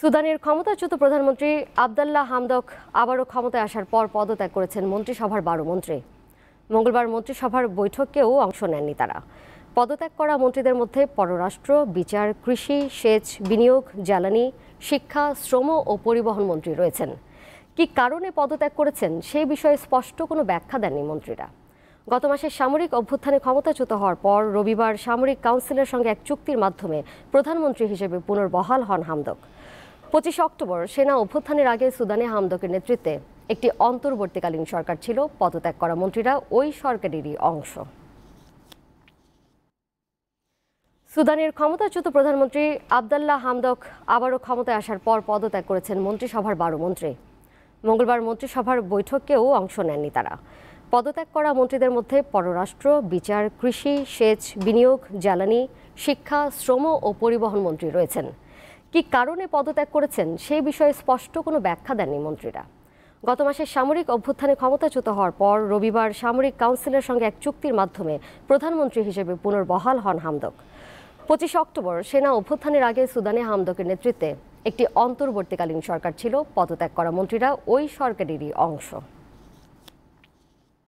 সুদানের ক্ষমতাচ্যুত প্রধানমন্ত্রী আবদাল্লাহ হামদক আবারও ক্ষমতায় আসার পর পদত্যাগ করেছেন মন্ত্রিসভার বারো মন্ত্রী মঙ্গলবার মন্ত্রিসভার বৈঠকেও অংশ নেননি তারা পদত্যাগ করা মন্ত্রীদের মধ্যে পররাষ্ট্র বিচার কৃষি সেচ বিনিয়োগ জ্বালানি শিক্ষা শ্রম ও পরিবহন মন্ত্রী রয়েছেন কি কারণে পদত্যাগ করেছেন সেই বিষয়ে স্পষ্ট কোনো ব্যাখ্যা দেননি মন্ত্রীরা গত মাসে সামরিক অভ্যুত্থানে ক্ষমতাচ্যুত হওয়ার পর রবিবার সামরিক কাউন্সিলের সঙ্গে এক চুক্তির মাধ্যমে প্রধানমন্ত্রী হিসেবে পুনর্বহাল হন হামদক পঁচিশ অক্টোবর সেনা অভ্যুত্থানের আগে সুদানে হামদকের নেতৃত্বে একটি অন্তর্বর্তীকালীন সরকার ছিল পদত্যাগ করা মন্ত্রীরা ওই সরকারেরই অংশ সুদানের ক্ষমতাচ্যুত প্রধানমন্ত্রী আবদাল্লাহ হামদক আবারও ক্ষমতায় আসার পর পদত্যাগ করেছেন মন্ত্রিসভার বারো মন্ত্রী মঙ্গলবার মন্ত্রিসভার বৈঠকেও অংশ নেননি তারা পদত্যাগ করা মন্ত্রীদের মধ্যে পররাষ্ট্র বিচার কৃষি সেচ বিনিয়োগ জ্বালানি শিক্ষা শ্রম ও পরিবহন মন্ত্রী রয়েছেন কি কারণে পদত্যাগ করেছেন সে বিষয়ে স্পষ্ট কোনো ব্যাখ্যা দেননি মন্ত্রীরা গত মাসে সামরিক অভ্যুত্থানে ক্ষমতাচ্যুত হওয়ার পর রবিবার সামরিক কাউন্সিলের সঙ্গে এক চুক্তির মাধ্যমে প্রধানমন্ত্রী হিসেবে পুনর্বহাল হন হামদক পঁচিশে অক্টোবর সেনা অভ্যুত্থানের আগে সুদানে হামদকের নেতৃত্বে একটি অন্তর্বর্তীকালীন সরকার ছিল পদত্যাগ করা মন্ত্রীরা ওই সরকারেরই অংশ